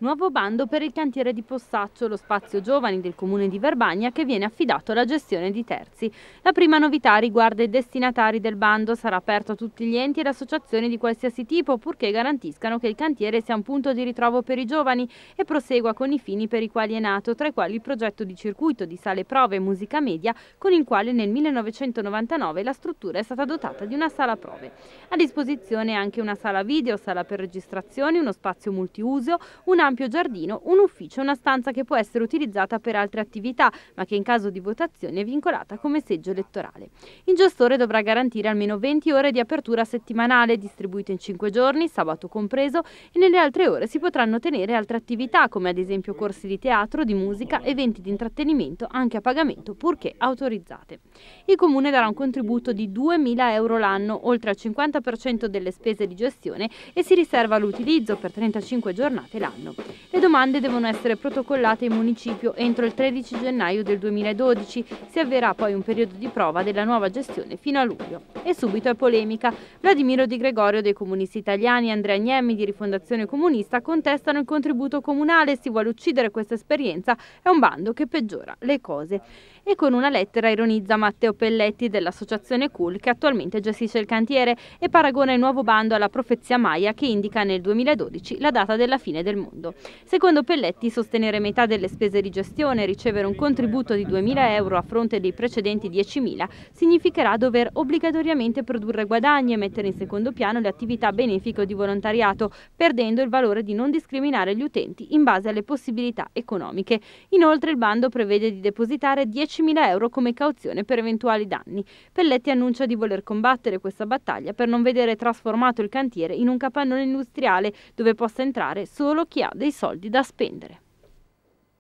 Nuovo bando per il cantiere di Possaccio, lo spazio giovani del comune di Verbagna che viene affidato alla gestione di terzi. La prima novità riguarda i destinatari del bando, sarà aperto a tutti gli enti ed associazioni di qualsiasi tipo purché garantiscano che il cantiere sia un punto di ritrovo per i giovani e prosegua con i fini per i quali è nato, tra i quali il progetto di circuito di sale prove e musica media con il quale nel 1999 la struttura è stata dotata di una sala prove. A disposizione anche una sala video, sala per registrazioni, uno spazio multiuso, una ampio giardino, un ufficio e una stanza che può essere utilizzata per altre attività, ma che in caso di votazione è vincolata come seggio elettorale. Il gestore dovrà garantire almeno 20 ore di apertura settimanale, distribuite in 5 giorni, sabato compreso, e nelle altre ore si potranno tenere altre attività, come ad esempio corsi di teatro, di musica, eventi di intrattenimento, anche a pagamento, purché autorizzate. Il Comune darà un contributo di 2.000 euro l'anno, oltre al 50% delle spese di gestione, e si riserva l'utilizzo per 35 giornate l'anno. Le domande devono essere protocollate in municipio entro il 13 gennaio del 2012, si avverrà poi un periodo di prova della nuova gestione fino a luglio. E subito è polemica. Vladimiro Di Gregorio dei Comunisti Italiani e Andrea Agnelli di Rifondazione Comunista contestano il contributo comunale, si vuole uccidere questa esperienza, è un bando che peggiora le cose e con una lettera ironizza Matteo Pelletti dell'associazione Cool che attualmente gestisce il cantiere e paragona il nuovo bando alla profezia Maya che indica nel 2012 la data della fine del mondo. Secondo Pelletti sostenere metà delle spese di gestione e ricevere un contributo di 2.000 euro a fronte dei precedenti 10.000 significherà dover obbligatoriamente produrre guadagni e mettere in secondo piano le attività benefiche o di volontariato, perdendo il valore di non discriminare gli utenti in base alle possibilità economiche. Inoltre il bando prevede di depositare 10 10.000 euro come cauzione per eventuali danni. Pelletti annuncia di voler combattere questa battaglia per non vedere trasformato il cantiere in un capannone industriale dove possa entrare solo chi ha dei soldi da spendere.